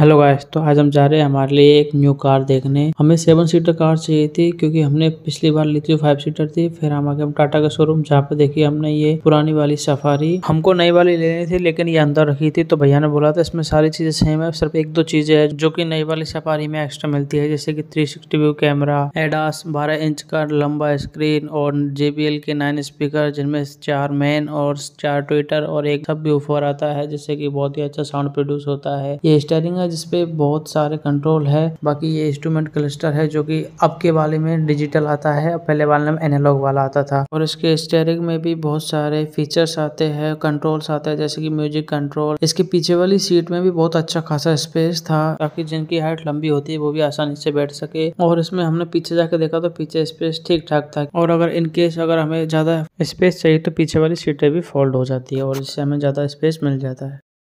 hello guys तो आज हम जा रहे हैं हमारे लिए एक न्यू कार देखने हमें सेवन सीटर कार चाहिए थी क्योंकि हमने पिछली बार ली थी फाइव सीटर थी फिर हम आगे हम टाटा का शोरूम जहाँ पे देखी हमने ये पुरानी वाली सफारी हमको नई वाली लेनी थी लेकिन ये अंदर रखी थी तो भैया ने बोला था इसमें सारी चीजें सेम है सिर्फ एक दो चीजें है जो की नई वाली सफारी में एक्स्ट्रा मिलती है जैसे की three sixty view camera ADAS बारह इंच का लंबा स्क्रीन और जेबीएल के नाइन स्पीकर जिनमें चार मेन और चार ट्विटर और एक सब भी आता है जिससे की बहुत ही अच्छा साउंड प्रोड्यूस होता है ये स्टेरिंग है जिसपे बहुत सारे कंट्रोल है बाकी ये इंस्ट्रूमेंट क्लस्टर है जो कि अब के वाले में डिजिटल आता है पहले वाले में एनालॉग वाला आता था और इसके स्टेयरिंग में भी बहुत सारे फीचर्स आते हैं कंट्रोल्स आते हैं जैसे कि म्यूजिक कंट्रोल इसके पीछे वाली सीट में भी बहुत अच्छा खासा स्पेस था ताकि जिनकी हाइट लंबी होती है वो भी आसानी से बैठ सके और इसमें हमने पीछे जाके देखा तो पीछे स्पेस ठीक ठाक था और अगर इनकेस अगर हमें ज्यादा स्पेस चाहिए तो पीछे वाली सीटें भी फोल्ड हो जाती है और इससे हमें ज्यादा स्पेस मिल जाता है